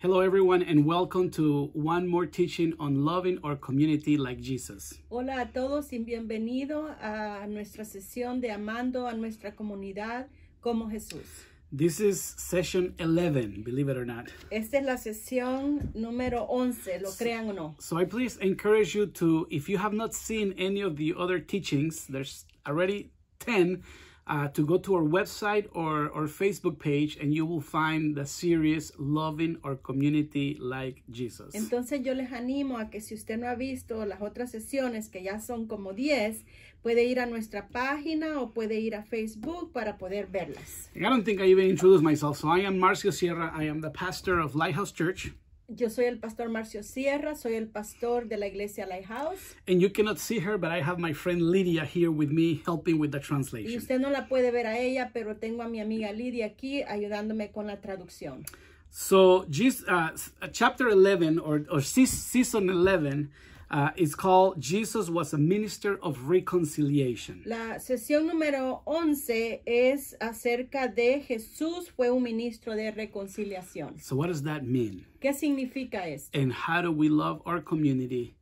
Hello everyone and welcome to one more teaching on loving our community like Jesus. Hola a todos y bienvenido a nuestra sesión de amando a nuestra comunidad como Jesús. This is session 11, believe it or not. Esta es la sesión número 11, lo so, crean o no. So I please encourage you to if you have not seen any of the other teachings, there's already 10 uh, to go to our website or our Facebook page and you will find the series Loving Our Community Like Jesus. Entonces yo les animo a que si usted no ha visto las otras sesiones que ya son como 10, puede ir a nuestra página o puede ir a Facebook para poder verlas. I don't think I even introduced myself. So I am Marcio Sierra. I am the pastor of Lighthouse Church. Yo soy el pastor Marcio Sierra, soy el pastor de la iglesia Lighthouse. And you cannot see her, but I have my friend Lydia here with me helping with the translation. Y usted no la puede ver a ella, pero tengo a mi amiga Lydia aquí ayudándome con la traducción. So, Jesus, uh, chapter 11 or, or season 11 uh, it's called Jesus was a minister of reconciliation. La sesión número 11 es acerca de Jesús fue un ministro de reconciliación. So what does that mean? ¿Qué significa esto? And how do we love our community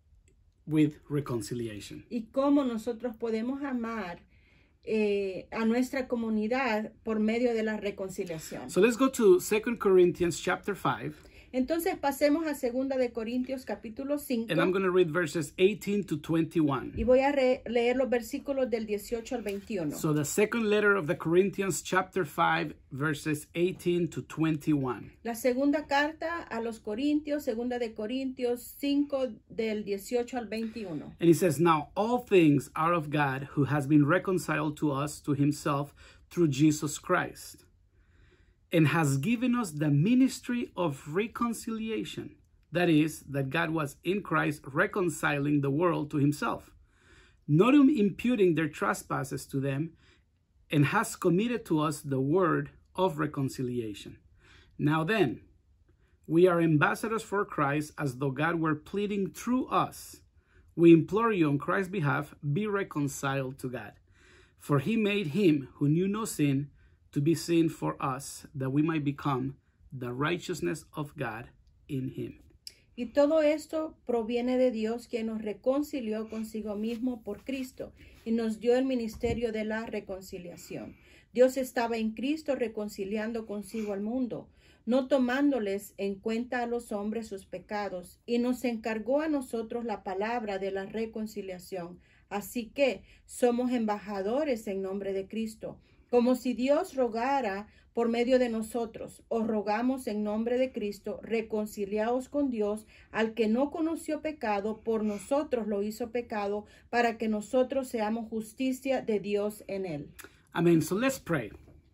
with reconciliation? ¿Y cómo nosotros podemos amar eh, a nuestra comunidad por medio de la reconciliación? So let's go to 2 Corinthians chapter 5. Entonces pasemos a segunda de Corintios capítulo 5. And I'm going to read verses 18 to 21. Y voy a leer los versículos del 18 al 21. So the second letter of the Corinthians chapter 5 verses 18 to 21. La segunda carta a los Corintios, segunda de Corintios 5 del 18 al 21. And he says, "Now all things are of God who has been reconciled to us to himself through Jesus Christ." and has given us the ministry of reconciliation. That is, that God was in Christ reconciling the world to himself, not imputing their trespasses to them, and has committed to us the word of reconciliation. Now then, we are ambassadors for Christ as though God were pleading through us. We implore you on Christ's behalf, be reconciled to God. For he made him who knew no sin be for us, that we might become the righteousness of God in him. Y todo esto proviene de Dios, quien nos reconcilió consigo mismo por Cristo y nos dio el ministerio de la reconciliación. Dios estaba en Cristo reconciliando consigo al mundo, no tomándoles en cuenta a los hombres sus pecados, y nos encargó a nosotros la palabra de la reconciliación. Así que somos embajadores en nombre de Cristo como si Dios rogara por medio de nosotros. Os rogamos en nombre de Cristo, reconciliaos con Dios, al que no conoció pecado, por nosotros lo hizo pecado, para que nosotros seamos justicia de Dios en él. Amén. So let's pray.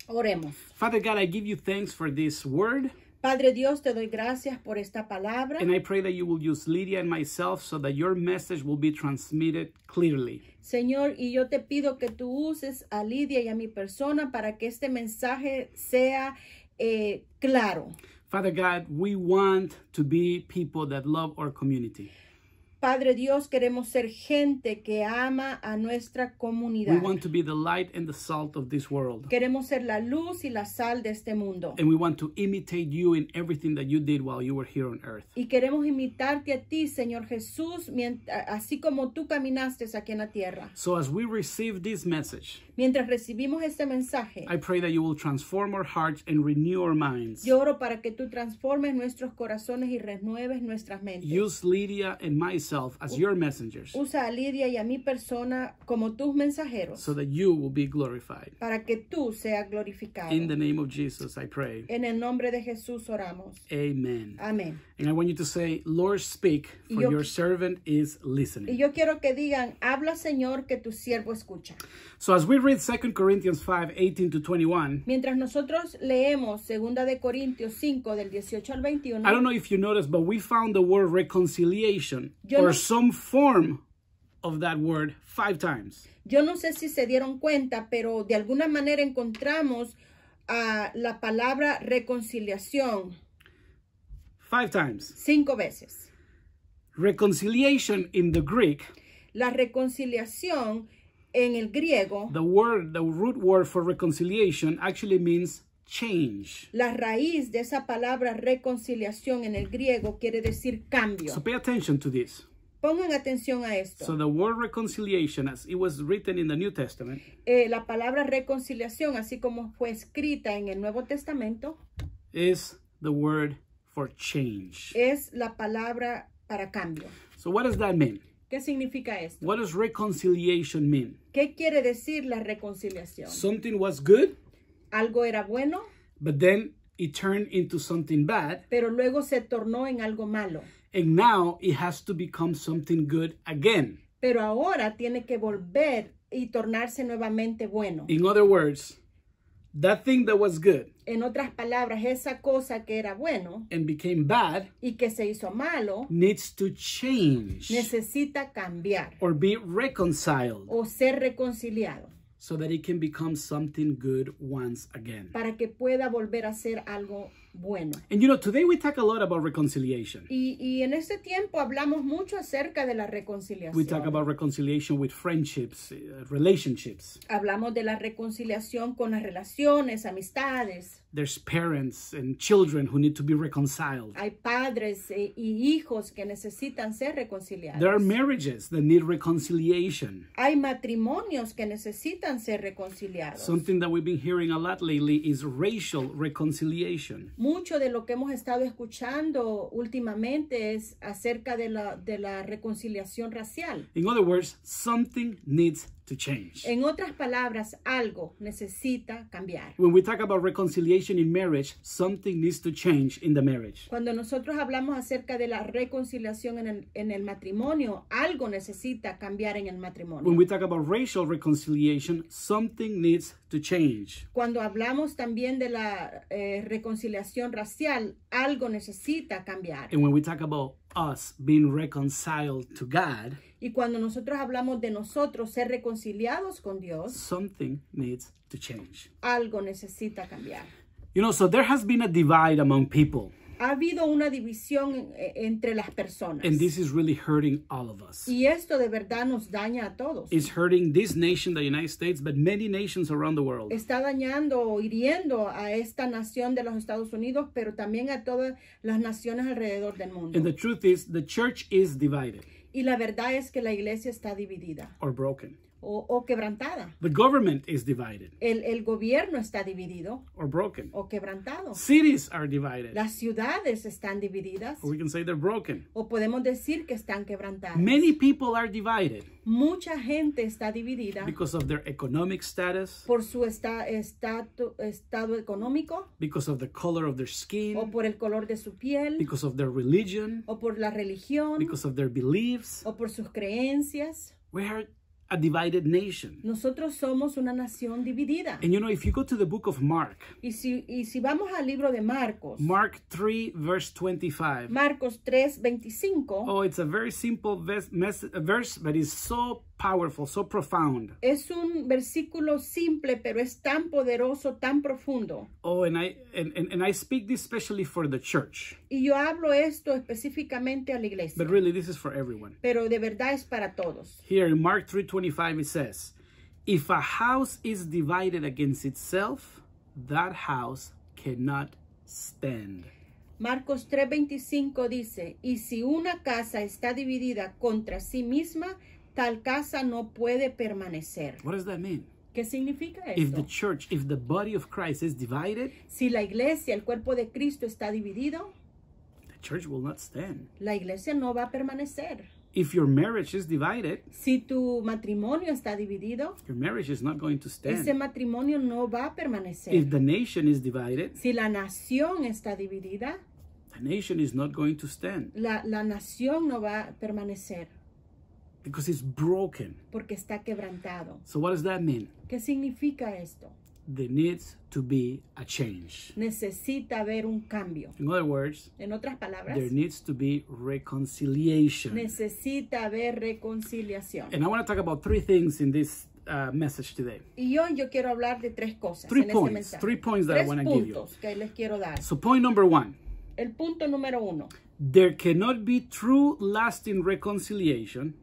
Oremos. Father God, I give you thanks for this word. Padre Dios, te doy gracias por esta palabra. And I pray that you will use Lydia and myself so that your message will be transmitted clearly. Señor, y yo te pido que tú uses a Lydia y a mi persona para que este mensaje sea eh, claro. Father God, we want to be people that love our community. Padre Dios, queremos ser gente que ama a nuestra comunidad. We want to be the light and the salt of this world. Queremos ser la luz y la sal de este mundo. And we want to imitate you in everything that you did while you were here on earth. Y queremos imitarte a ti, Señor Jesús, así como tú caminaste aquí en la tierra. So as we receive this message, mientras recibimos este mensaje, I pray that you will transform our hearts and renew our minds. Yo oro para que tú transformes nuestros corazones y renueves nuestras mentes. Use Lydia and myself yourself as your messengers. Usa a Lidia y a mi persona como tus mensajeros. So that you will be glorified. Para que tú seas glorificado. In the name of Jesus, I pray. En el nombre de Jesús oramos. Amen. Amen. And I want you to say, Lord, speak, for yo, your servant is listening. Y yo quiero que digan, habla Señor, que tu siervo escucha. So as we read 2 Corinthians 5, 18 to 21. Mientras nosotros leemos 2 de Corintios 5 del 18 al 21. I don't know if you noticed, but we found the word reconciliation. Yo or some form of that word five times. Yo no sé si se dieron cuenta, pero de alguna manera encontramos uh, la palabra reconciliación. Five times. Cinco veces. Reconciliation in the Greek. La reconciliación en el griego. The word, the root word for reconciliation actually means change. La raíz de esa palabra reconciliación en el griego quiere decir cambio. So pay attention to this. Pongan atención a esto. So the word reconciliation, as it was written in the New Testament. Eh, la palabra reconciliación, así como fue escrita en el Nuevo Testamento. Is the word for change. Es la palabra para cambio. So what does that mean? ¿Qué significa esto? What does reconciliation mean? ¿Qué quiere decir la reconciliación? Something was good. Algo era bueno. But then it turned into something bad. Pero luego se tornó en algo malo. And now it has to become something good again. Pero ahora tiene que volver y tornarse nuevamente bueno. In other words, that thing that was good. En otras palabras, esa cosa que era bueno and became bad y que se hizo malo needs to change. Necesita cambiar or be reconciled. O ser reconciliado. So that it can become something good once again. Para que pueda volver a ser algo bueno. And you know, today we talk a lot about reconciliation. Y, y en este tiempo hablamos mucho acerca de la reconciliación. We talk about reconciliation with friendships, eh, relationships. Hablamos de la reconciliación con las relaciones, amistades there's parents and children who need to be reconciled. Hay padres eh, y hijos que necesitan ser reconciliados. There are marriages that need reconciliation. Hay matrimonios que necesitan ser reconciliados. Something that we've been hearing a lot lately is racial reconciliation. Mucho de lo que hemos estado escuchando últimamente es acerca de la de la reconciliación racial. In other words, something needs to change. En otras palabras, algo necesita cambiar. When we talk about reconciliation in marriage, something needs to change in the marriage. Cuando nosotros hablamos acerca de la reconciliación en el, en el matrimonio, algo necesita cambiar en el matrimonio. When we talk about racial reconciliation, something needs to change. Cuando hablamos también de la eh, reconciliación racial, algo necesita cambiar. And when we talk about us being reconciled to God, y cuando nosotros hablamos de nosotros ser reconciliados con Dios, something needs to change. Algo necesita cambiar. You know, so there has been a divide among people. ha habido una división eh, entre las personas. Y esto de verdad nos daña a todos. Está dañando o hiriendo a esta nación de los Estados Unidos, pero también a todas las naciones alrededor del mundo. Y la verdad es que la iglesia está dividida. Or broken o, quebrantada. The government is divided. El, el gobierno está dividido. Or broken. O quebrantado. Cities are divided. Las ciudades están divididas. Or we can say they're broken. O podemos decir que están quebrantadas. Many people are divided. Mucha gente está dividida. Because of their economic status. Por su esta, estatu, estado económico. Because of the color of their skin. O por el color de su piel. Because of their religion. O por la religión. Because of their beliefs. O por sus creencias. We are a divided nation. Nosotros somos una nación dividida. And you know, if you go to the book of Mark, y si, y si vamos al libro de Marcos, Mark 3, verse 25. Marcos 3, 25. Oh, it's a very simple verse, verse but it's so powerful, so profound. Es un versículo simple, pero es tan poderoso, tan profundo. Oh, and I and, and, and I speak this especially for the church. Y yo hablo esto específicamente a la iglesia. But really this is for everyone. Pero de verdad es para todos. Here in Mark 3:25 it says, if a house is divided against itself, that house cannot stand. Marcos 3:25 dice, y si una casa está dividida contra sí misma, tal casa no puede permanecer. What does that mean? ¿Qué significa esto? If the church, if the body of Christ is divided, si la iglesia, el cuerpo de Cristo está dividido, the church will not stand. La iglesia no va a permanecer. If your marriage is divided, si tu matrimonio está dividido, your marriage is not going to stand. Ese matrimonio no va a permanecer. If the nation is divided, si la nación está dividida, the nation is not going to stand. La, la nación no va a permanecer. Because it's broken. Porque está quebrantado. So what does that mean? ¿Qué significa esto? There needs to be a change. Necesita haber un cambio. In other words, en otras palabras, there needs to be reconciliation. Necesita haber reconciliación. And I want to talk about three things in this uh, message today. Y hoy yo quiero hablar de tres cosas three en points, este mensaje. Three points that tres I want to give you. que les quiero dar. So point number one. El punto número uno. There cannot be true lasting reconciliation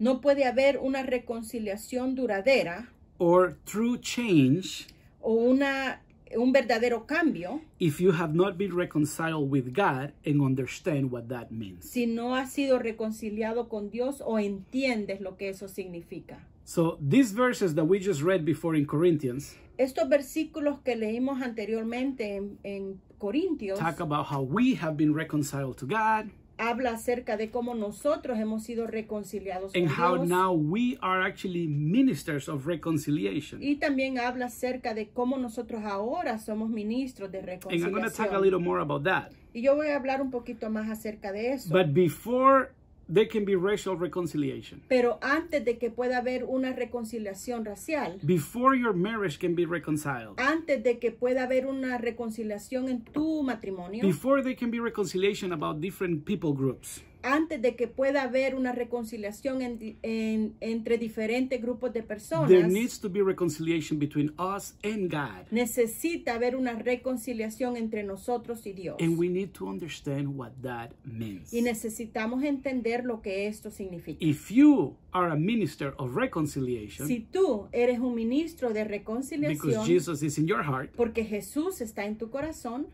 no puede haber una reconciliación duradera or true change o una un verdadero cambio if you have not been reconciled with God and understand what that means. Si no has sido reconciliado con Dios o entiendes lo que eso significa. So these verses that we just read before in Corinthians estos versículos que leímos anteriormente en, en Corintios talk about how we have been reconciled to God habla acerca de cómo nosotros hemos sido reconciliados con Dios. Y también habla acerca de cómo nosotros ahora somos ministros de reconciliación. Y yo voy a hablar un poquito más acerca de eso. there can be racial reconciliation. Pero antes de que pueda haber una reconciliación racial. Before your marriage can be reconciled. Antes de que pueda haber una reconciliación en tu matrimonio. Before there can be reconciliation about different people groups. antes de que pueda haber una reconciliación entre diferentes grupos de personas, necesita haber una reconciliación entre nosotros y Dios. Y necesitamos entender lo que esto significa. si tú eres un ministro de reconciliación, porque Jesús está en tu corazón,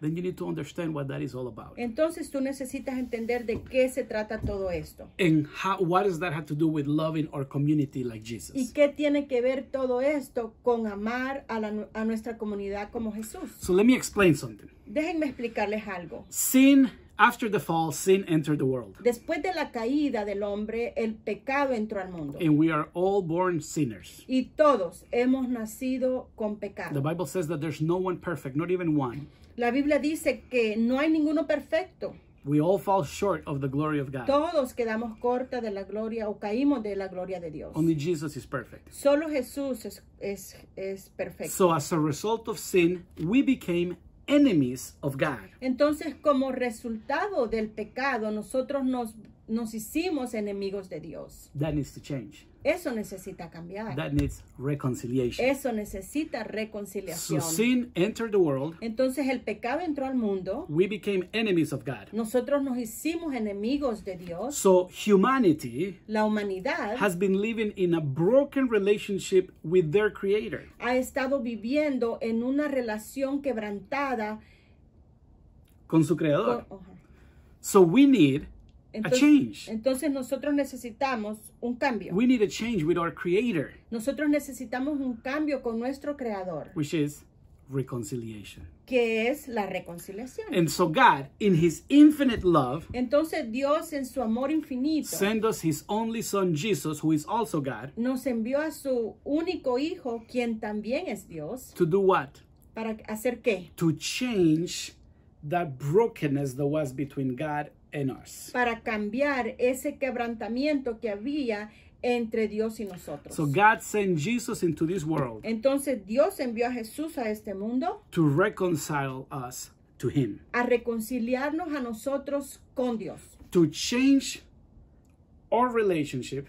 entonces tú necesitas entender de qué se trata trata todo esto? And how, what does that have to do with loving our community like Jesus? ¿Y qué tiene que ver todo esto con amar a, la, a nuestra comunidad como Jesús? So let me explain something. Déjenme explicarles algo. Sin After the fall, sin entered the world. Después de la caída del hombre, el pecado entró al mundo. And we are all born sinners. Y todos hemos nacido con pecado. The Bible says that there's no one perfect, not even one. La Biblia dice que no hay ninguno perfecto. We all fall short of the glory of God. Todos quedamos corta de la gloria o caímos de la gloria de Dios. Only Jesus is perfect. Solo Jesús es, es, es perfecto. So as a result of sin, we became enemies of God. Entonces, como resultado del pecado, nosotros nos nos hicimos enemigos de Dios. That needs to change. Eso necesita cambiar. That needs reconciliation. Eso necesita reconciliación. So sin entered the world. Entonces el pecado entró al mundo. We became enemies of God. Nosotros nos hicimos enemigos de Dios. So humanity la humanidad has been living in a broken relationship with their creator. Ha estado viviendo en una relación quebrantada con su creador. so we need Entonces, a change. entonces nosotros necesitamos un cambio. We need a change with our creator. Nosotros necesitamos un cambio con nuestro creador. Which is reconciliation. Que es la reconciliación. And so God, in his infinite love, entonces Dios en su amor infinito, sent us his only son Jesus, who is also God. Nos envió a su único hijo, quien también es Dios. To do what? Para hacer qué? To change that brokenness that was between God Para cambiar ese quebrantamiento que había entre Dios y nosotros. Entonces Dios envió a Jesús a este mundo. To reconcile A reconciliarnos a nosotros con Dios. To change our relationship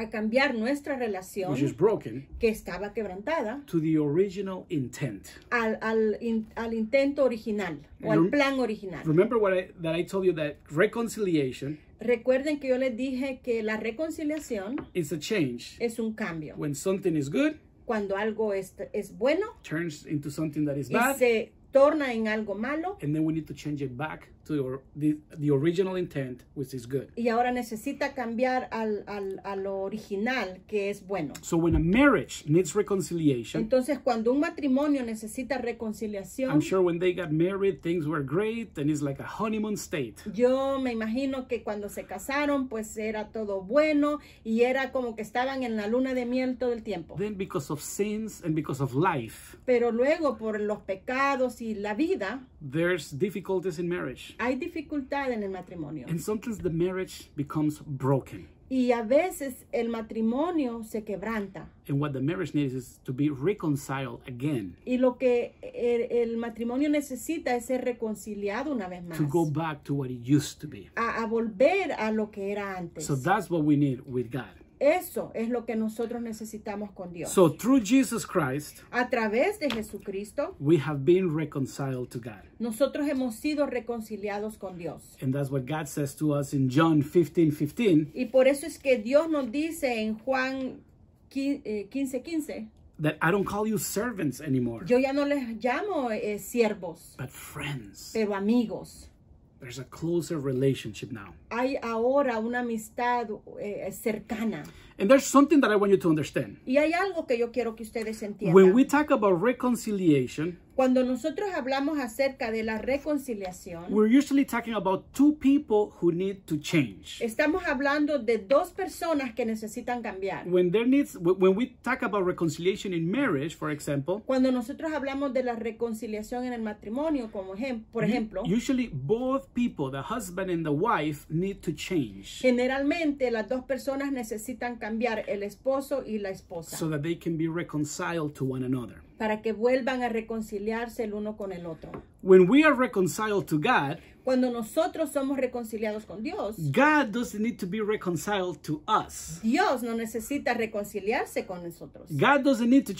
a cambiar nuestra relación which is broken, que estaba quebrantada to the original intent. Al, al, in, al intento original and o al plan original. Remember what I, that I told you that reconciliation Recuerden que yo les dije que la reconciliación is a change. es un cambio. When something is good, cuando algo es, es bueno, turns into something that is y bad, se torna en algo malo, and then we need to change it back to the, original intent, Y ahora necesita cambiar al, al, a lo original, que es bueno. So when a marriage needs reconciliation, entonces cuando un matrimonio necesita reconciliación, I'm sure when they got married things were great and it's like a honeymoon state. Yo me imagino que cuando se casaron pues era todo bueno y era como que estaban en la luna de miel todo el tiempo. Then because of sins and because of life. Pero luego por los pecados y la vida, there's difficulties in marriage hay dificultad en el matrimonio. And sometimes the marriage becomes broken. Y a veces el matrimonio se quebranta. And what the marriage needs is to be reconciled again. Y lo que el, el matrimonio necesita es ser reconciliado una vez más. To go back to what it used to be. A, a volver a lo que era antes. So that's what we need with God. Eso es lo que nosotros necesitamos con Dios. So through Jesus Christ, a través de Jesucristo, we have been reconciled to God. Nosotros hemos sido reconciliados con Dios. And that's what God says to us in John 15, 15. Y por eso es que Dios nos dice en Juan 15, 15. Eh, That I don't call you servants anymore. Yo ya no les llamo eh, siervos. But friends. Pero amigos. There's a closer relationship now. Hay ahora una amistad eh, cercana. And there's something that I want you to understand. Y hay algo que yo quiero que ustedes entiendan. When we talk about reconciliation, Cuando nosotros hablamos acerca de la reconciliación, we're usually talking about two people who need to change. estamos hablando de dos personas que necesitan cambiar. When there needs when we talk about reconciliation in marriage, for example, Cuando nosotros hablamos de la reconciliación en el matrimonio, como ejem- por ejemplo, usually both people, the husband and the wife, need to change generalmente las dos personas necesitan cambiar, el esposo y la esposa, so that they can be reconciled to one another. para que vuelvan a reconciliarse el uno con el otro. When cuando nosotros somos reconciliados con Dios, Dios no necesita reconciliarse con nosotros. God need to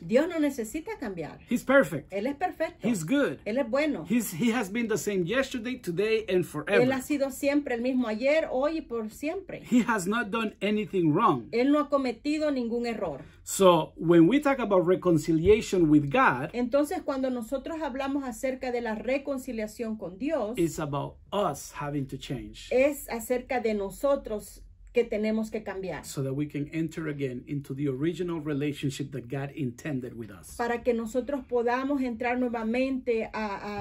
Dios no necesita cambiar. He's perfect. Él es perfecto. He's good. Él es bueno. he has been the same yesterday, today, and forever. Él ha sido siempre el mismo ayer, hoy y por siempre. He has not done anything wrong. Él no ha cometido ningún error. So, when we talk about reconciliation with God, entonces cuando nosotros hablamos acerca de la reconciliación con Dios, it's about us having to change. Es acerca de nosotros que tenemos que cambiar. So that we can enter again into the original relationship that God intended with us. Para que nosotros podamos entrar nuevamente a,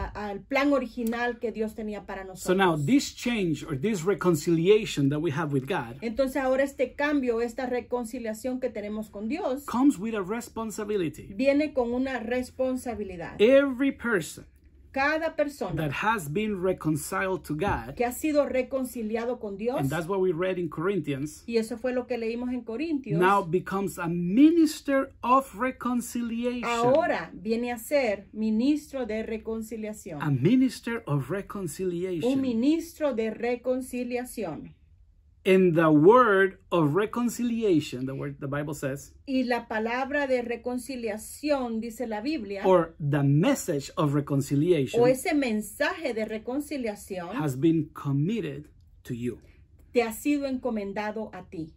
a, al plan original que Dios tenía para nosotros. So now this change or this reconciliation that we have with God. Entonces ahora este cambio, esta reconciliación que tenemos con Dios. Comes with a responsibility. Viene con una responsabilidad. Every person cada persona that has been reconciled to God, que ha sido reconciliado con Dios, and that's what we read in Corinthians, y eso fue lo que leímos en Corintios, now becomes a minister of reconciliation. Ahora viene a ser ministro de reconciliación. A minister of reconciliation. Un ministro de reconciliación in the word of reconciliation, the word the Bible says. Y la palabra de reconciliación dice la Biblia. Or the message of reconciliation. O ese mensaje de reconciliación has been committed to you. Te ha sido encomendado a ti.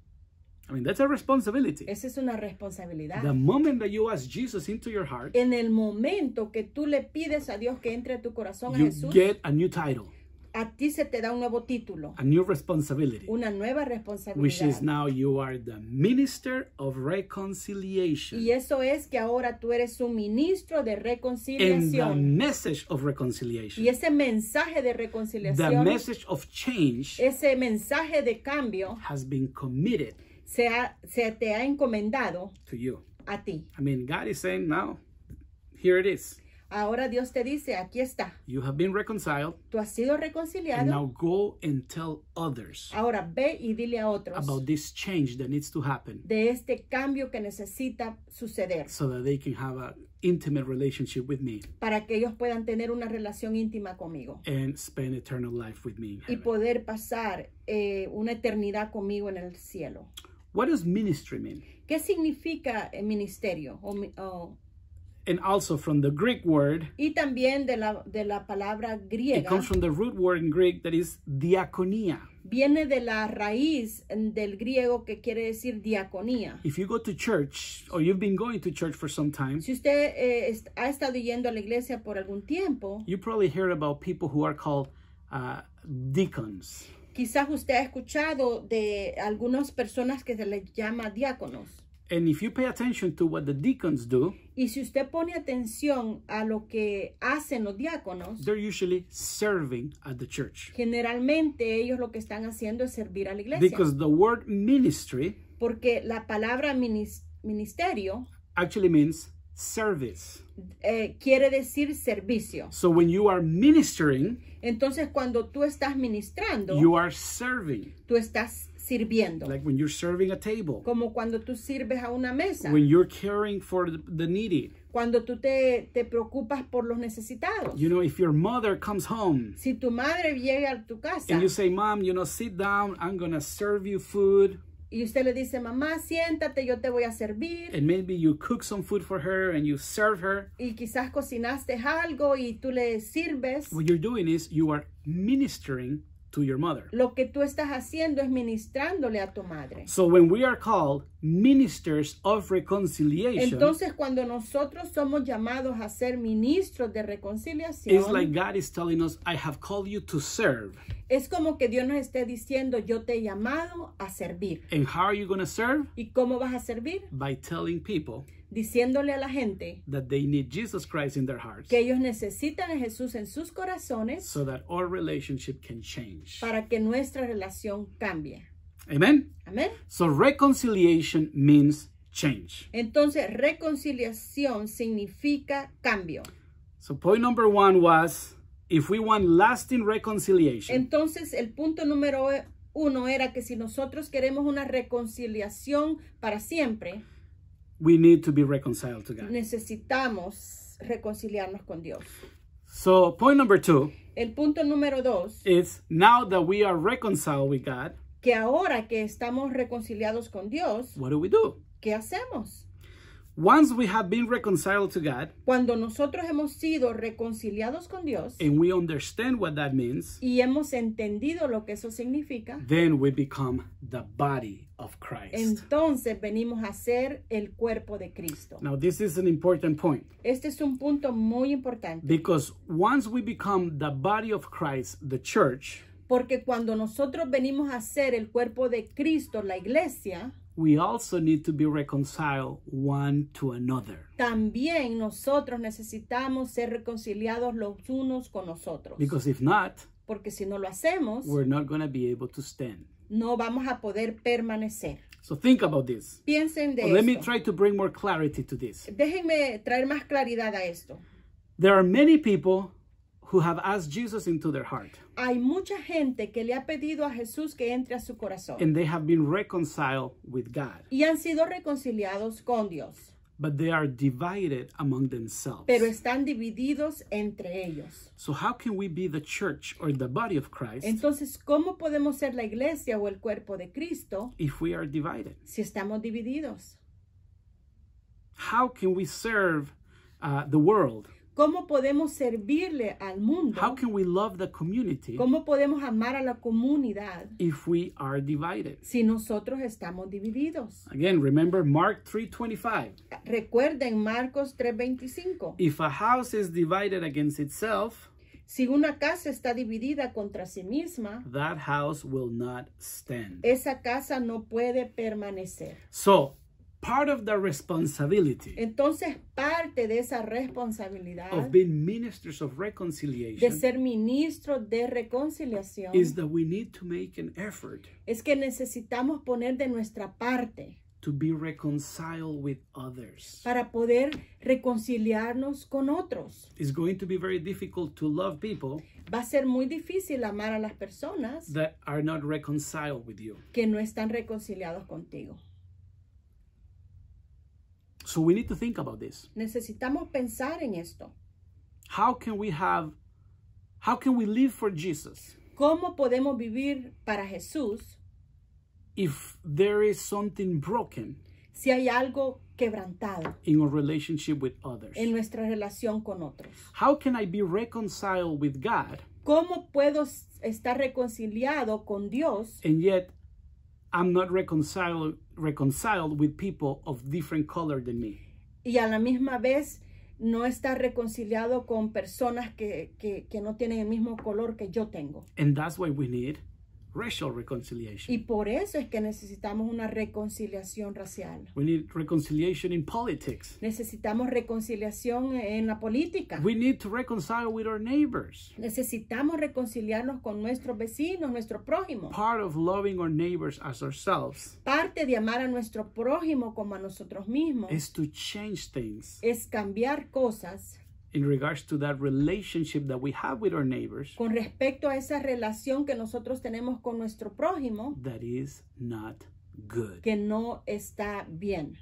I mean, that's a responsibility. Esa es una responsabilidad. The moment that you ask Jesus into your heart, en el momento que tú le pides a Dios que entre a tu corazón you a Jesús, get a new title a ti se te da un nuevo título. A new responsibility. Una nueva responsabilidad. Which is now you are the minister of reconciliation. Y eso es que ahora tú eres un ministro de reconciliación. And the message of reconciliation. Y ese mensaje de reconciliación. The message of change. Ese mensaje de cambio. Has been committed. Se, se te ha encomendado. To you. A ti. I mean, God is saying now, here it is. Ahora Dios te dice, aquí está. You Tú has sido reconciliado. others. Ahora ve y dile a otros. De este cambio que necesita suceder. So that they can have intimate relationship with me. Para que ellos puedan tener una relación íntima conmigo. Y poder pasar eh, una eternidad conmigo en el cielo. ¿Qué significa ministerio and also from the Greek word. Y también de la, de la palabra griega. It comes from the root word in Greek that is diaconía. Viene de la raíz del griego que quiere decir diaconía. If you go to church or you've been going to church for some time. Si usted eh, ha estado yendo a la iglesia por algún tiempo. You probably heard about people who are called uh, deacons. Quizás usted ha escuchado de algunas personas que se les llama diáconos. And if you pay attention to what the deacons do, y si usted pone atención a lo que hacen los diáconos, they're usually serving at the church. Generalmente ellos lo que están haciendo es servir a la iglesia. Because the word ministry, porque la palabra ministerio, actually means service. Eh, quiere decir servicio. So when you are ministering, entonces cuando tú estás ministrando, you are serving. Tú estás sirviendo. Like when you're serving a table. Como cuando tú sirves a una mesa. When you're caring for the needy. Cuando tú te, te preocupas por los necesitados. You know, if your mother comes home. Si tu madre llega a tu casa. And you say, "Mom, you know, sit down. I'm going to serve you food." y usted le dice, mamá, siéntate, yo te voy a servir. And maybe you cook some food for her and you serve her. Y quizás cocinaste algo y tú le sirves. What you're doing is you are ministering to your mother. Lo que tú estás haciendo es ministrándole a tu madre. So when we are called, ministers of reconciliation. Entonces cuando nosotros somos llamados a ser ministros de reconciliación, it's like God is telling us, I have called you to serve. Es como que Dios nos esté diciendo, yo te he llamado a servir. And how are you going serve? ¿Y cómo vas a servir? By telling people diciéndole a la gente that they need Jesus Christ in their hearts, que ellos necesitan a Jesús en sus corazones so that our relationship can change. para que nuestra relación cambie. Amen. Amen. So reconciliation means change. Entonces reconciliación significa cambio. So point number one was if we want lasting reconciliation. Entonces el punto número uno era que si nosotros queremos una reconciliación para siempre. We need to be reconciled to God. Necesitamos reconciliarnos con Dios. So point number two. El punto número dos. Is now that we are reconciled with God. que ahora que estamos reconciliados con Dios, ¿qué hacemos? Once we have been reconciled to God, cuando nosotros hemos sido reconciliados con Dios, and we understand what that means, y hemos entendido lo que eso significa, then we become the body of Christ. Entonces venimos a ser el cuerpo de Cristo. Now this is an important point. Este es un punto muy importante. Because once we become the body of Christ, the church, porque cuando nosotros venimos a ser el cuerpo de Cristo, la iglesia, También nosotros necesitamos ser reconciliados los unos con nosotros. porque si no lo hacemos, No vamos a poder permanecer. So think about this. Piensen de esto Let me try to bring more clarity to this. Déjenme traer más claridad a esto. There are many people who have asked Jesus into their heart. Hay mucha gente que le ha pedido a Jesús que entre a su corazón. And they have been reconciled with God. Y han sido reconciliados con Dios. But they are divided among themselves. Pero están divididos entre ellos. So how can we be the church or the body of Christ? Entonces, ¿cómo podemos ser la iglesia o el cuerpo de Cristo? If we are divided. Si estamos divididos. How can we serve uh, the world? ¿Cómo podemos servirle al mundo? How can we love the community? ¿Cómo podemos amar a la comunidad? If we are divided. Si nosotros estamos divididos. Again, remember Mark 3:25. Recuerden Marcos 3:25. If a house is divided against itself, si una casa está dividida contra sí misma, that house will not stand. Esa casa no puede permanecer. So, part of the responsibility Entonces parte de esa responsabilidad of being ministers of reconciliation de ser ministros de reconciliación is that we need to make an effort es que necesitamos poner de nuestra parte to be reconciled with others. Para poder reconciliarnos con otros. It's going to be very difficult to love people. Va a ser muy difícil amar a las personas that are not reconciled with you. Que no están reconciliados contigo. So we need to think about this. Necesitamos pensar en esto. How can we have how can we live for Jesus? ¿Cómo podemos vivir para Jesús? If there is something broken. Si hay algo quebrantado. In our relationship with others. En nuestra relación con otros. How can I be reconciled with God? ¿Cómo puedo estar reconciliado con Dios? And yet I'm not reconciled, reconciled with people of different color than me. Y a la misma vez no está reconciliado con personas que, que, que no tienen el mismo color que yo tengo. And that's why we need Y por eso es que necesitamos una reconciliación racial. reconciliation politics. Necesitamos reconciliación en la política. Necesitamos reconciliarnos con nuestros vecinos, nuestro prójimo. Part of loving our neighbors as ourselves. Parte de amar a nuestro prójimo como a nosotros mismos. Es cambiar cosas. in regards to that relationship that we have with our neighbors. Con respecto a esa relación que nosotros tenemos con nuestro prójimo. That is not good. Que no está bien.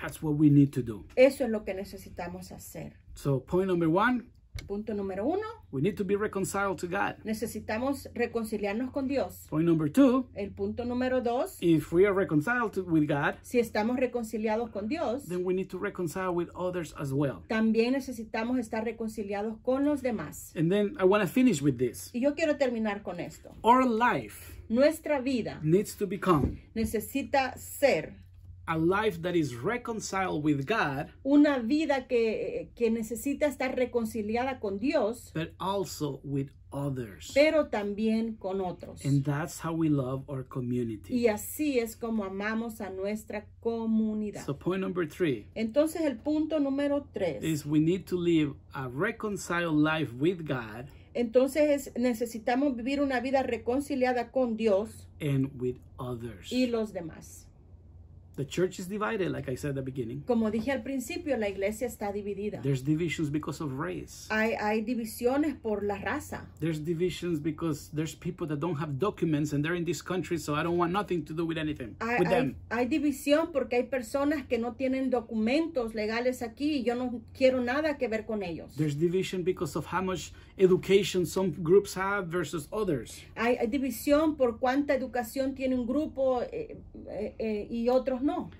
That's what we need to do. Eso es lo que necesitamos hacer. So point number one, Punto número uno. We need to be reconciled to God. Necesitamos reconciliarnos con Dios. Point number two. El punto número dos. If we are reconciled with God. Si estamos reconciliados con Dios. Then we need to reconcile with others as well. También necesitamos estar reconciliados con los demás. And then I want to finish with this. Y yo quiero terminar con esto. Our life. Nuestra vida. Needs to become. Necesita ser. a life that is reconciled with God, una vida que, que necesita estar reconciliada con Dios, but also with others. pero también con otros. And that's how we love our community. Y así es como amamos a nuestra comunidad. So point number three. Entonces el punto número tres is we need to live a reconciled life with God. Entonces necesitamos vivir una vida reconciliada con Dios and with others. y los demás. The church is divided, like I said at the beginning. Como dije al principio, la iglesia está dividida. There's divisions because of race. Hay, hay divisiones por la raza. There's divisions because there's people that don't have documents and they're in this country, so I don't want nothing to do with anything hay, with them. Hay división porque hay personas que no tienen documentos legales aquí y yo no quiero nada que ver con ellos. There's division because of how much education some groups have versus others. Hay, hay división por cuánta educación tiene un grupo eh, eh, eh y otros no.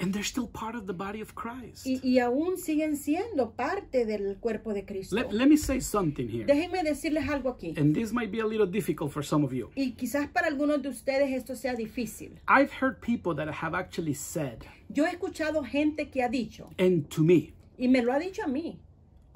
And they're still part of the body of Christ. Y, y aún siguen siendo parte del cuerpo de Cristo. Let, let me say something here. Déjenme decirles algo aquí. And this might be a little difficult for some of you. Y quizás para algunos de ustedes esto sea difícil. I've heard people that have actually said. Yo he escuchado gente que ha dicho. And to me. Y me lo ha dicho a mí.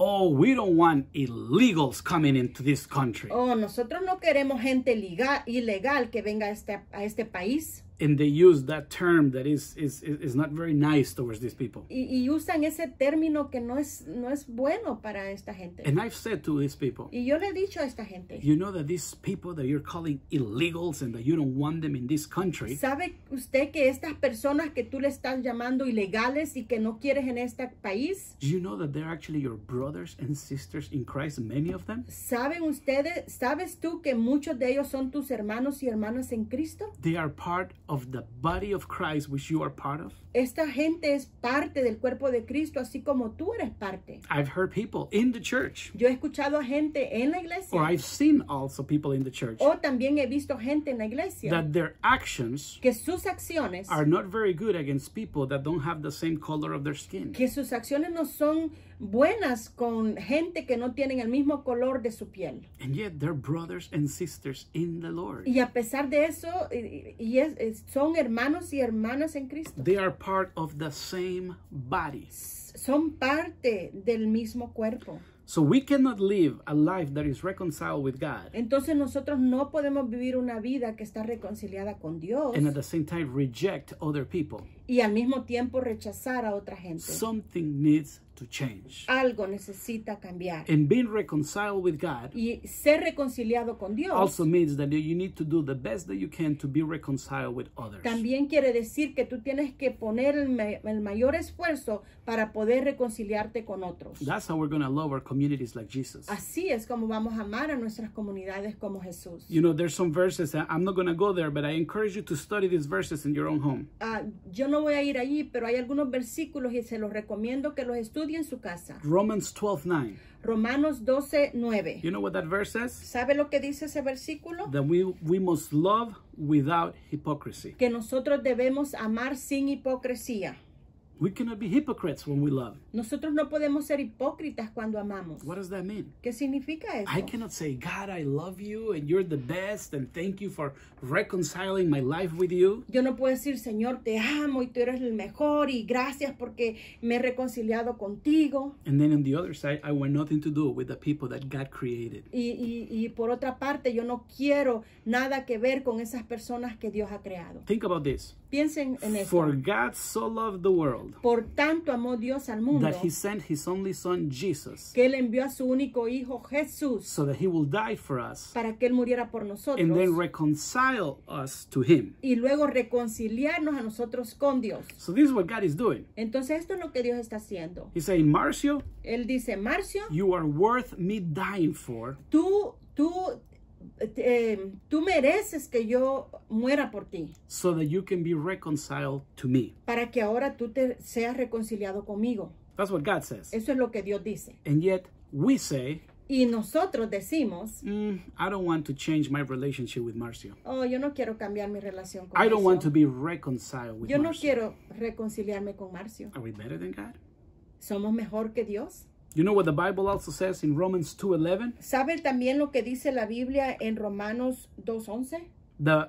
Oh, we don't want illegals coming into this country. Oh, nosotros no queremos gente ilegal que venga a este, a este país. and they use that term that is, is, is not very nice towards these people. Y, y usan ese término que no es, no es bueno para esta gente. And I've said to these people, y yo le he dicho a esta gente, you know that these people that you're calling illegals and that you don't want them in this country. ¿Sabe usted que estas personas que tú le estás llamando ilegales y que no quieres en este país? Do you know that they're actually your brothers and sisters in Christ, many of them? ¿Saben ustedes, sabes tú que muchos de ellos son tus hermanos y hermanas en Cristo? They are part of the body of Christ which you are part of? Esta gente es parte del cuerpo de Cristo, así como tú eres parte. I've heard people in the church. Yo he escuchado a gente en la iglesia. Or I've seen also people in the church. O también he visto gente en la iglesia. That their actions que sus acciones are not very good against people that don't have the same color of their skin. Que sus acciones no son buenas con gente que no tienen el mismo color de su piel. Y a pesar de eso, y, son hermanos y hermanas en Cristo. Son parte del mismo cuerpo. Entonces nosotros no podemos vivir una vida que está reconciliada con Dios. Y al mismo tiempo rechazar a otra gente. Something needs to change. Algo necesita cambiar. And being reconciled with God y ser reconciliado con Dios also means that you need to do the best that you can to be reconciled with others. También quiere decir que tú tienes que poner el, el mayor esfuerzo para poder reconciliarte con otros. That's how we're going to love our communities like Jesus. Así es como vamos a amar a nuestras comunidades como Jesús. You know, there's some verses that I'm not going to go there, but I encourage you to study these verses in your own home. Uh, yo no voy a ir allí, pero hay algunos versículos y se los recomiendo que los estudien en su casa. Romans 12:9. Romanos 12:9. You know what that verse says? ¿Sabe lo que dice ese versículo? That we we must love without hypocrisy. Que nosotros debemos amar sin hipocresía. We cannot be hypocrites when we love. Nosotros no podemos ser hipócritas cuando amamos. What does that mean? ¿Qué significa eso? I cannot say, God, I love you and you're the best and thank you for reconciling my life with you. Yo no puedo decir, Señor, te amo y tú eres el mejor y gracias porque me he reconciliado contigo. And then on the other side, I want nothing to do with the people that God created. Y, y, y por otra parte, yo no quiero nada que ver con esas personas que Dios ha creado. Think about this. Piensen en esto. For God so loved the world. Por tanto amó Dios al mundo. That he sent his only son Jesus. Que él envió a su único hijo Jesús. So that he will die for us. Para que él muriera por nosotros. And then reconcile us to him. Y luego reconciliarnos a nosotros con Dios. So this is what God is doing. Entonces esto es lo que Dios está haciendo. He saying, Marcio. Él dice, Marcio. You are worth me dying for. Tú tú Em, tú mereces que yo muera por ti. So that you can be reconciled to me. Para que ahora tú te seas reconciliado conmigo. That's what God says. Eso es lo que Dios dice. And yet we say, y nosotros decimos, mm, I don't want to change my relationship with Marcio. Oh, yo no quiero cambiar mi relación con I don't want to be reconciled with Yo no quiero reconciliarme con Marcio. Are we better than God? ¿Somos mejor que Dios? You know what the Bible also says in Romans 2:11? ¿Sabe también lo que dice la Biblia en Romanos 2:11? The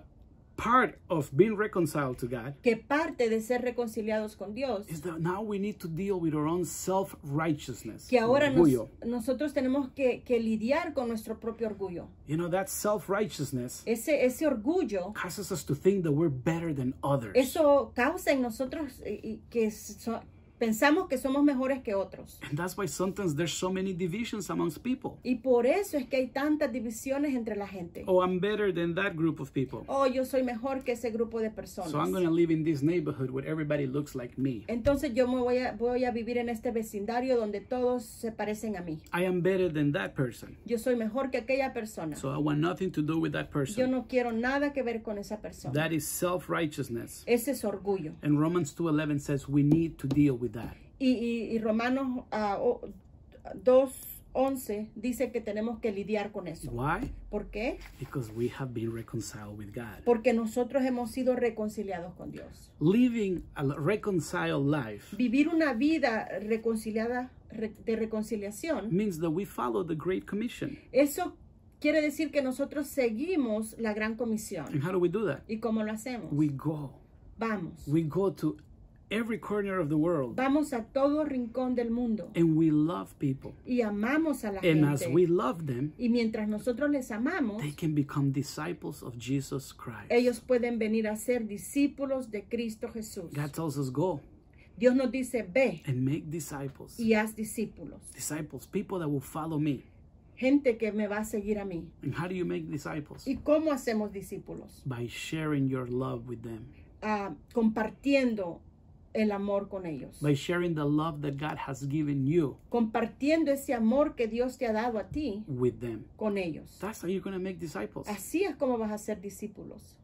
part of being reconciled to God. Que parte de ser reconciliados con Dios. Is that now we need to deal with our own self righteousness. Que ahora nos, nosotros tenemos que, que, lidiar con nuestro propio orgullo. You know that self righteousness. Ese ese orgullo causes us to think that we're better than others. Eso causa en nosotros eh, que so, Pensamos que somos mejores que otros. And that's why sometimes there's so many divisions amongst people. Y por eso es que hay tantas divisiones entre la gente. Oh, I'm better than that group of people. Oh, yo soy mejor que ese grupo de personas. So I'm going to live in this neighborhood where everybody looks like me. Entonces yo me voy a voy a vivir en este vecindario donde todos se parecen a mí. I am better than that person. Yo soy mejor que aquella persona. So I want nothing to do with that person. Yo no quiero nada que ver con esa persona. That is self-righteousness. Ese es orgullo. And Romans 2:11 says we need to deal with with Y, y, y Romanos uh, ah, 2.11 dice que tenemos que lidiar con eso. Why? ¿Por qué? Because we have been reconciled with God. Porque nosotros hemos sido reconciliados con Dios. Living a reconciled life. Vivir una vida reconciliada de reconciliación. Means that we follow the great commission. Eso quiere decir que nosotros seguimos la gran comisión. And how do we do that? ¿Y cómo lo hacemos? We go. Vamos. We go to every corner of the world. Vamos a todo rincón del mundo. And we love people. Y amamos a la and gente. as we love them, y mientras nosotros les amamos, they can become disciples of Jesus Christ. Ellos pueden venir a ser discípulos de Cristo Jesús. God tells us go. Dios nos dice ve. And make disciples. Y haz discípulos. Disciples, people that will follow me. gente que me va a seguir a mí. And how do you make disciples? ¿Y cómo hacemos discípulos? By sharing your love with them. Uh, compartiendo el amor con ellos. By sharing the love that God has given you. Compartiendo ese amor que Dios te ha dado a ti. With them. Con ellos. That's how you're going to make disciples. Así es como vas a ser discípulos.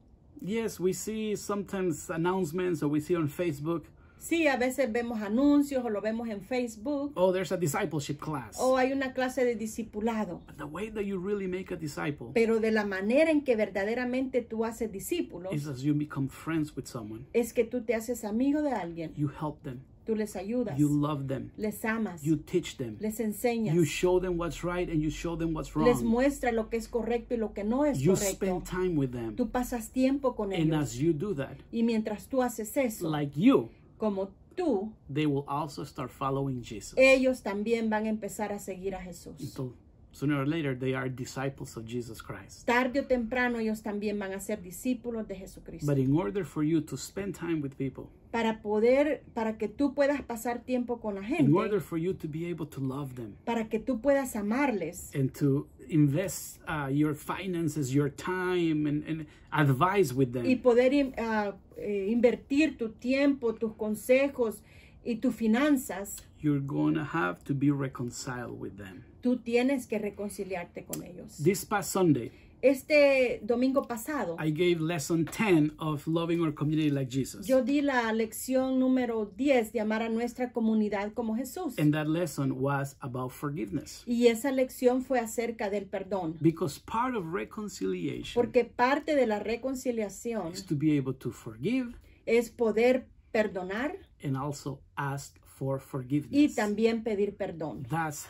Yes, we see sometimes announcements or we see on Facebook. Sí, a veces vemos anuncios o lo vemos en Facebook. Oh, there's a discipleship class. O hay una clase de discipulado. But the way that you really make a disciple. Pero de la manera en que verdaderamente tú haces discípulos. Is as you become friends with someone. Es que tú te haces amigo de alguien. You help them. Tú les ayudas. You love them. Les amas. You teach them. Les enseñas. You show them what's right and you show them what's wrong. Les muestra lo que es correcto y lo que no es you correcto. You spend time with them. Tú pasas tiempo con and ellos. And as you do that. Y mientras tú haces eso. Like you. como tú, they will also start following Jesus. ellos también van a empezar a seguir a Jesús. So sooner or later, they are disciples of Jesus Christ. Tarde o temprano ellos también van a ser discípulos de Jesucristo. But in order for you to spend time with people, para poder, para que tú puedas pasar tiempo con la gente. In order for you to be able to love them. Para que tú puedas amarles. And to invest uh, your finances, your time, and, and, advise with them. Y poder uh, eh, invertir tu tiempo, tus consejos y tus finanzas. You're gonna have to be reconciled with them. Tú tienes que reconciliarte con ellos. This past Sunday. este domingo pasado. I gave lesson 10 of loving our community like Jesus. Yo di la lección número 10 de amar a nuestra comunidad como Jesús. And that lesson was about forgiveness. Y esa lección fue acerca del perdón. Because part of reconciliation. Porque parte de la reconciliación is to be able to forgive. Es poder perdonar. And also ask for forgiveness. Y también pedir perdón. That's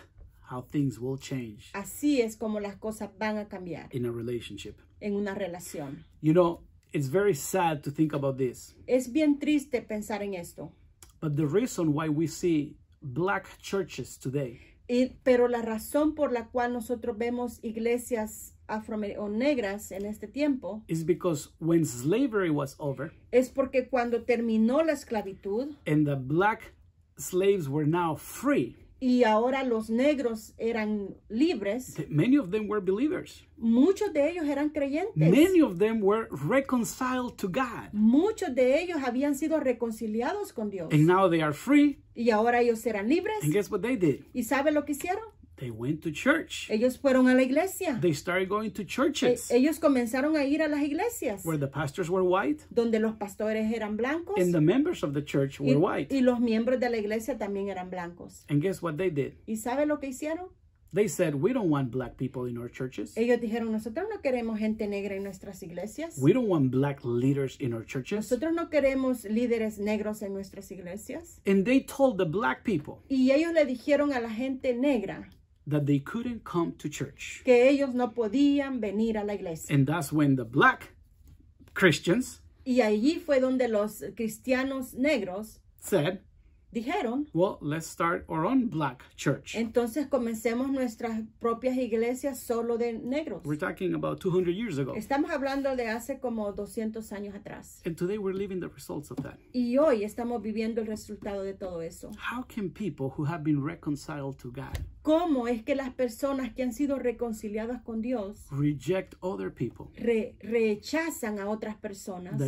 how things will change. Así es como las cosas van a cambiar. In a relationship. En una relación. You know, it's very sad to think about this. Es bien triste pensar en esto. But the reason why we see black churches today. Y, pero la razón por la cual nosotros vemos iglesias afro o negras en este tiempo is because when slavery was over es porque cuando terminó la esclavitud and the black slaves were now free y ahora los negros eran libres. Muchos de ellos eran creyentes. Muchos de ellos habían sido reconciliados con Dios. Y ahora ellos eran libres. ¿Y sabe lo que hicieron? They went to church. Ellos fueron a la iglesia. They started going to churches. E ellos comenzaron a ir a las iglesias. Where the pastors were white. Donde los pastores eran blancos. And the members of the church were y, white. Y los miembros de la iglesia también eran blancos. And guess what they did? ¿Y sabe lo que hicieron? They said, we don't want black people in our churches. Ellos dijeron, nosotros no queremos gente negra en nuestras iglesias. We don't want black leaders in our churches. Nosotros no queremos líderes negros en nuestras iglesias. And they told the black people. Y ellos le dijeron a la gente negra that they couldn't come to church. Que ellos no podían venir a la iglesia. And that's when the black Christians y allí fue donde los cristianos negros said dijeron, well, let's start black church. Entonces comencemos nuestras propias iglesias solo de negros. We're talking about years ago. Estamos hablando de hace como 200 años atrás. And today we're living the results of that. Y hoy estamos viviendo el resultado de todo eso. How can people who have been reconciled to God ¿Cómo es que las personas que han sido reconciliadas con Dios reject other people, rechazan a otras personas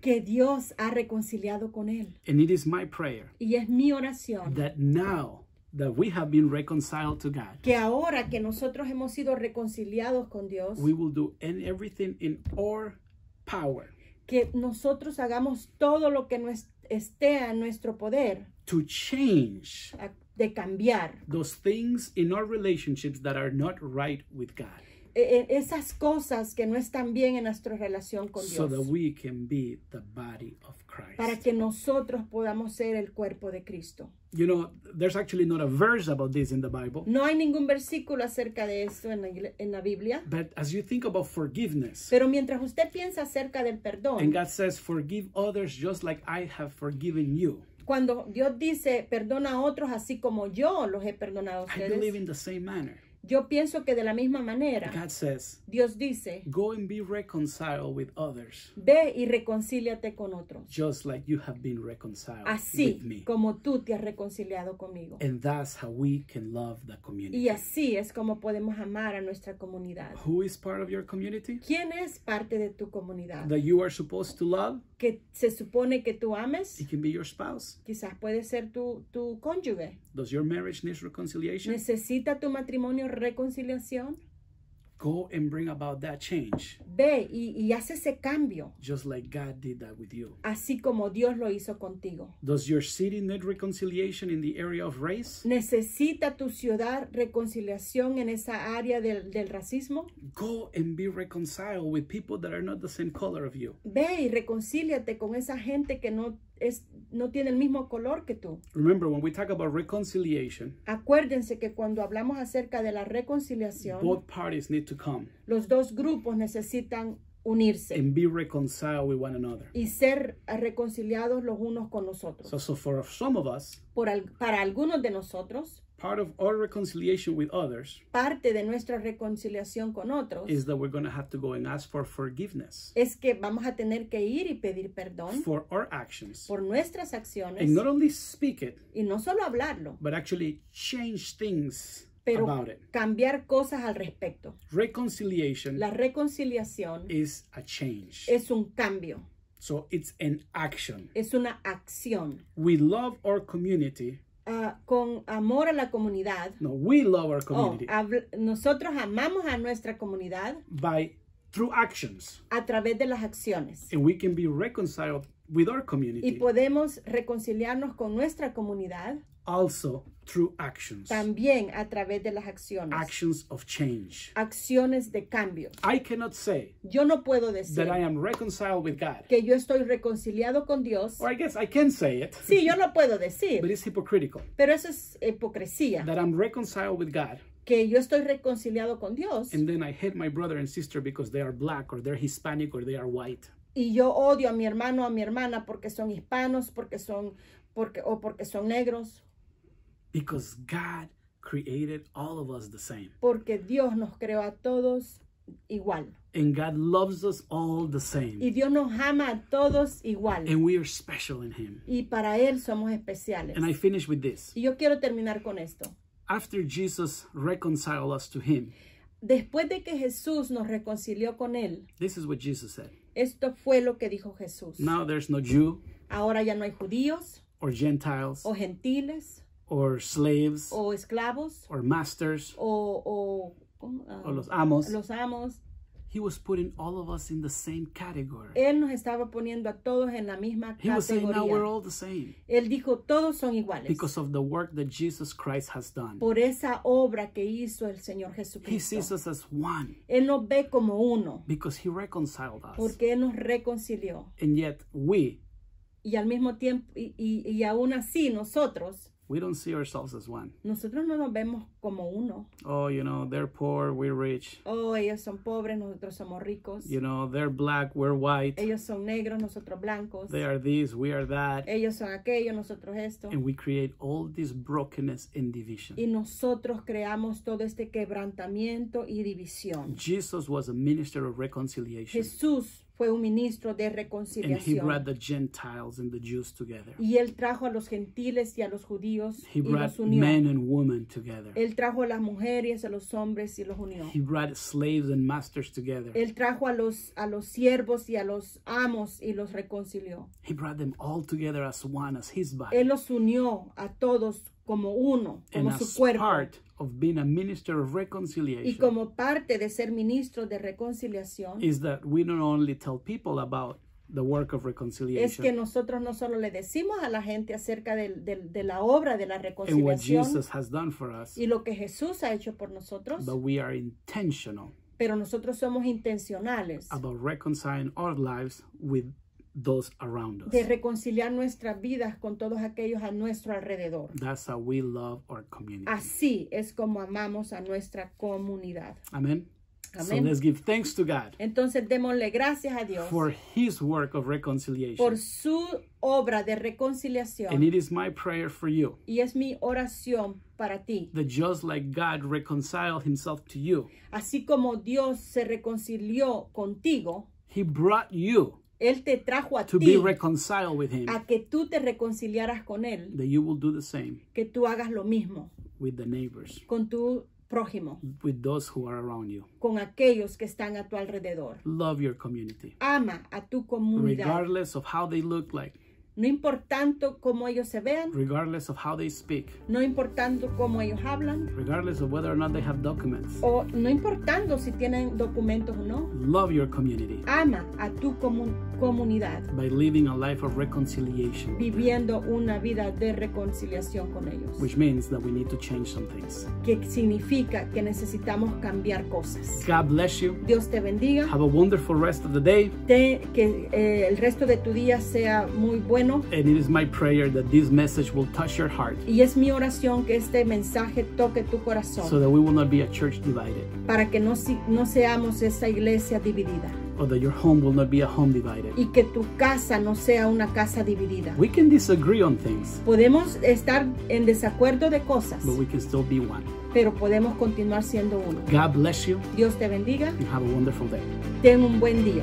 que Dios ha reconciliado con él. And it is my prayer Y es mi oración that now that we have been reconciled to God, que ahora que nosotros hemos sido reconciliados con Dios, we will do and everything in our power que nosotros hagamos todo lo que nos esté a nuestro poder to change a- de cambiar those things in our relationships that are not right with God esas cosas que no están bien en nuestra relación con Dios, so that we can be the body of para que nosotros podamos ser el cuerpo de Cristo. You know, there's actually not a verse about this in the Bible. No hay ningún versículo acerca de esto en la, en la Biblia. But as you think about forgiveness. Pero mientras usted piensa acerca del perdón. And God says, "Forgive others just like I have forgiven you." Cuando Dios dice, "Perdona a otros así como yo los he perdonado a ustedes." I believe in the same manner. Yo pienso que de la misma manera, God says, Dios dice, Go and be reconciled with others. Ve y reconcíliate con otros. Just like you have been reconciled así with me. como tú te has reconciliado conmigo. And that's how we can love the community. Y así es como podemos amar a nuestra comunidad. Who is part of your community? ¿Quién es parte de tu comunidad? That you are supposed to love que se supone que tú ames. Quizás puede ser tu, tu cónyuge. ¿Necesita tu matrimonio reconciliación? Go and bring about that change. Ve y, y haz ese cambio. Just like God did that with you. Así como Dios lo hizo contigo. Does your city need reconciliation in the area of race? ¿Necesita tu ciudad reconciliación en esa área del, del racismo? Go and be reconciled with people that are not the same color of you. Ve y reconcíliate con esa gente que no no tiene el mismo color que tú. acuérdense que cuando hablamos acerca de la reconciliación, Los dos grupos necesitan unirse. Y ser reconciliados los unos con los otros. So, for some of us, para algunos de nosotros, part of our reconciliation with others parte de nuestra reconciliación con otros is that we're going to have to go and ask for forgiveness es que vamos a tener que ir y pedir perdón for our actions por nuestras acciones and not only speak it y no solo hablarlo but actually change things pero about it. cambiar cosas al respecto reconciliation la reconciliación is a change es un cambio so it's an action es una acción we love our community con amor a la comunidad. No, we love our oh, community. nosotros amamos a nuestra comunidad. By through actions. A través de las acciones. And we can be reconciled with our community. Y podemos reconciliarnos con nuestra comunidad also through actions. También a través de las acciones. Actions of change. Acciones de cambio. I cannot say yo no puedo decir that I am reconciled with God. que yo estoy reconciliado con Dios. Or I guess I can say it. Sí, yo lo puedo decir. But it's hypocritical. Pero eso es hipocresía. That I'm reconciled with God que yo estoy reconciliado con Dios. And then I hate my brother and sister because they are black or they're Hispanic or they are white. Y yo odio a mi hermano o a mi hermana porque son hispanos, porque son porque o porque son negros. Because God created all of us the same. Porque Dios nos creó a todos igual. And God loves us all the same. Y Dios nos ama a todos igual. And we are special in him. Y para él somos especiales. And I finish with this. Y yo quiero terminar con esto. After Jesus reconciled us to him. Después de que Jesús nos reconcilió con él. This is what Jesus said. Esto fue lo que dijo Jesús. Now there's no Jew. Ahora ya no hay judíos. Or Gentiles. O gentiles or slaves o esclavos or masters o, o, uh, o los amos los amos He was putting all of us in the same category. Él nos estaba poniendo a todos en la misma categoría. He was saying, now we're all the same. Él dijo, todos son iguales. Because of the work that Jesus Christ has done. Por esa obra que hizo el Señor Jesucristo. He sees us as one. Él nos ve como uno. Because he reconciled us. Porque él nos reconcilió. And yet we. Y al mismo tiempo y, y, y aún así nosotros we don't see ourselves as one. Nosotros no nos vemos como uno. Oh, you know, they're poor, we're rich. Oh, ellos son pobres, nosotros somos ricos. You know, they're black, we're white. Ellos son negros, nosotros blancos. They are this, we are that. Ellos son aquello, nosotros esto. And we create all this brokenness and division. Y nosotros creamos todo este quebrantamiento y división. Jesus was a minister of reconciliation. Jesús fue un ministro de reconciliación. Y él trajo a los gentiles y a los judíos y los unió. Él trajo a las mujeres, y a los hombres y los unió. Él trajo a los a los siervos y a los amos y los reconcilió. Él los unió a todos como uno, como And su cuerpo. Part of being a minister of reconciliation y como parte de ser ministro de reconciliación is that we not only tell people about the work of reconciliation. Es que nosotros no solo le decimos a la gente acerca de, de, de la obra de la reconciliación what Jesus has done for us, y lo que Jesús ha hecho por nosotros, but we are intentional pero nosotros somos intencionales about reconciling our lives with those around us. De reconciliar nuestras vidas con todos aquellos a nuestro alrededor. That's how we love our community. Así es como amamos a nuestra comunidad. Amén. So let's give thanks to God. Entonces démosle gracias a Dios. For his work of reconciliation. Por su obra de reconciliación. And it is my prayer for you. Y es mi oración para ti. That just like God reconciled himself to you. Así como Dios se reconcilió contigo. He brought you él te trajo a to ti a que tú te reconciliaras con él. That you the same que tú hagas lo mismo with the neighbors, con tu prójimo. With those Con aquellos que están a tu alrededor. Love your community. Ama a tu comunidad. Regardless of how they look like no importando cómo ellos se vean. Regardless of how they speak. No importando cómo ellos hablan. Regardless of whether or not they have documents. O no importando si tienen documentos o no. Love your community. Ama a tu comun comunidad. By living a life of reconciliation. Viviendo una vida de reconciliación con ellos. Which means that we need to change some things. Que significa que necesitamos cambiar cosas. God bless you. Dios te bendiga. Have a wonderful rest of the day. Te, que eh, el resto de tu día sea muy bueno y es mi oración que este mensaje toque tu corazón. So that we will not be a church divided. Para que no, no seamos esa iglesia dividida. that your home will not be a home divided. Y que tu casa no sea una casa dividida. Podemos estar en desacuerdo de cosas. Pero podemos continuar siendo uno. bless Dios te bendiga. Y have a wonderful day. Ten un buen día.